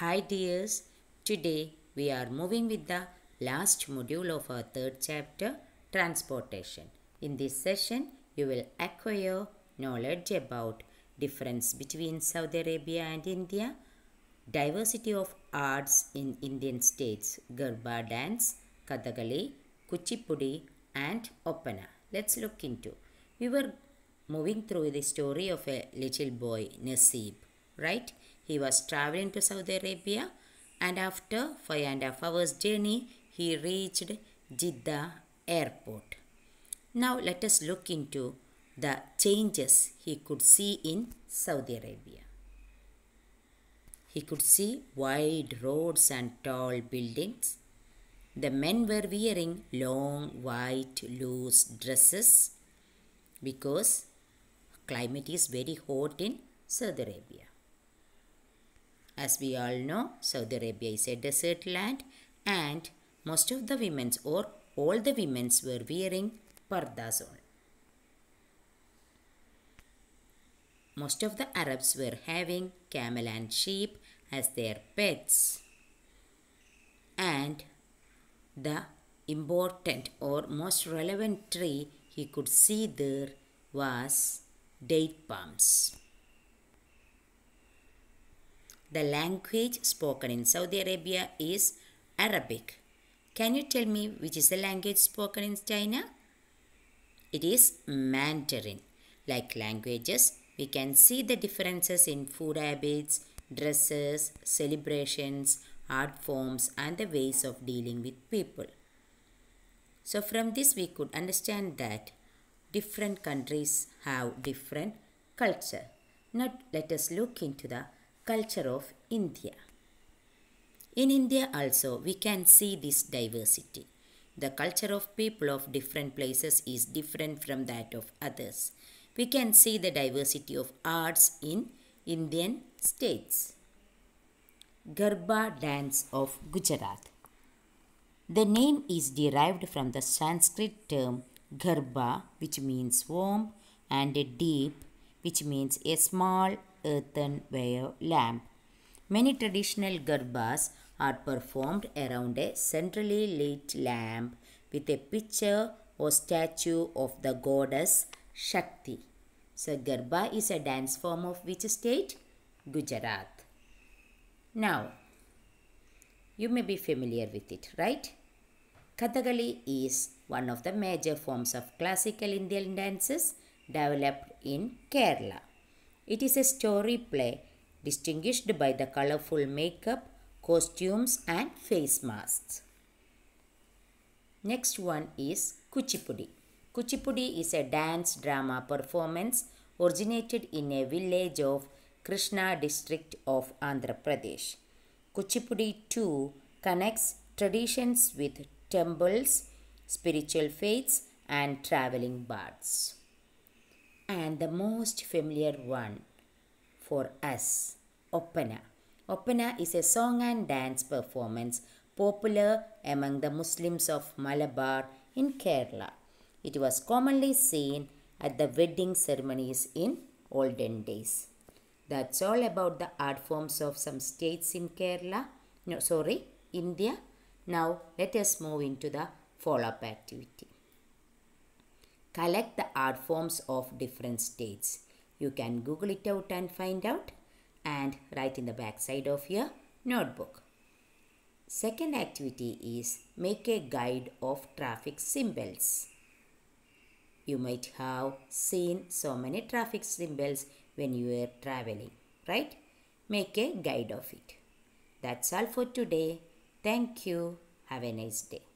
Hi dears, today we are moving with the last module of our third chapter, Transportation. In this session, you will acquire knowledge about difference between Saudi Arabia and India, diversity of arts in Indian states, Garba dance, Kathakali, Kuchipudi and Opana. Let's look into. We were moving through the story of a little boy, Nasib, right? He was traveling to Saudi Arabia and after five and a half hours journey, he reached Jeddah airport. Now let us look into the changes he could see in Saudi Arabia. He could see wide roads and tall buildings. The men were wearing long white loose dresses because climate is very hot in Saudi Arabia. As we all know, Saudi Arabia is a desert land and most of the women's or all the women's were wearing pardas on. Most of the Arabs were having camel and sheep as their pets. And the important or most relevant tree he could see there was date palms. The language spoken in Saudi Arabia is Arabic. Can you tell me which is the language spoken in China? It is Mandarin. Like languages, we can see the differences in food habits, dresses, celebrations, art forms and the ways of dealing with people. So from this we could understand that different countries have different culture. Now let us look into the culture of India. In India also, we can see this diversity. The culture of people of different places is different from that of others. We can see the diversity of arts in Indian states. Garba dance of Gujarat. The name is derived from the Sanskrit term garba, which means warm and a deep which means a small earthenware lamp. Many traditional garbas are performed around a centrally lit lamp with a picture or statue of the goddess Shakti. So Garba is a dance form of which state? Gujarat. Now, you may be familiar with it, right? Kathakali is one of the major forms of classical Indian dances developed in Kerala. It is a story play distinguished by the colorful makeup, costumes and face masks. Next one is Kuchipudi. Kuchipudi is a dance drama performance originated in a village of Krishna district of Andhra Pradesh. Kuchipudi too connects traditions with temples, spiritual faiths and traveling bards and the most familiar one for us, Opana. Opana is a song and dance performance popular among the Muslims of Malabar in Kerala. It was commonly seen at the wedding ceremonies in olden days. That's all about the art forms of some states in Kerala. No, sorry, India. Now let us move into the follow-up activity collect the art forms of different states. You can Google it out and find out and write in the backside of your notebook. Second activity is make a guide of traffic symbols. You might have seen so many traffic symbols when you are traveling, right? Make a guide of it. That's all for today. Thank you. Have a nice day.